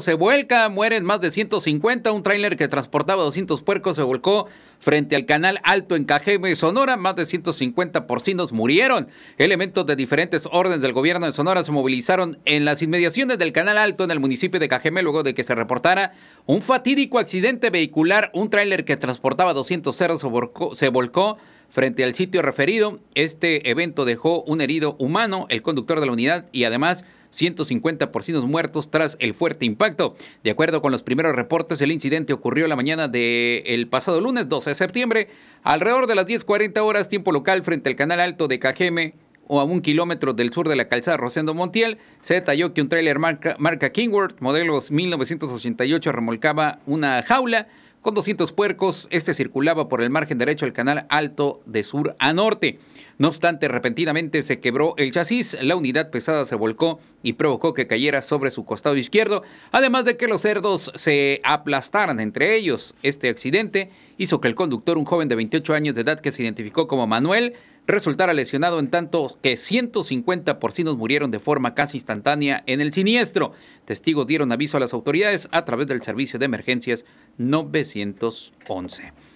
se vuelca, mueren más de 150. Un tráiler que transportaba 200 puercos se volcó frente al canal Alto en Cajeme, Sonora. Más de 150 porcinos murieron. Elementos de diferentes órdenes del gobierno de Sonora se movilizaron en las inmediaciones del canal Alto en el municipio de Cajeme luego de que se reportara un fatídico accidente vehicular. Un tráiler que transportaba 200 cerros se volcó, se volcó frente al sitio referido. Este evento dejó un herido humano, el conductor de la unidad y además 150 porcinos muertos tras el fuerte impacto. De acuerdo con los primeros reportes, el incidente ocurrió la mañana del pasado lunes 12 de septiembre, alrededor de las 10.40 horas tiempo local frente al canal alto de Cajeme, o a un kilómetro del sur de la calzada Rosendo Montiel, se detalló que un tráiler marca, marca Kingworth, modelos 1988, remolcaba una jaula con 200 puercos, este circulaba por el margen derecho del canal alto de sur a norte. No obstante, repentinamente se quebró el chasis, la unidad pesada se volcó y provocó que cayera sobre su costado izquierdo, además de que los cerdos se aplastaran entre ellos. Este accidente hizo que el conductor, un joven de 28 años de edad que se identificó como Manuel, resultara lesionado en tanto que 150 porcinos murieron de forma casi instantánea en el siniestro. Testigos dieron aviso a las autoridades a través del servicio de emergencias 911.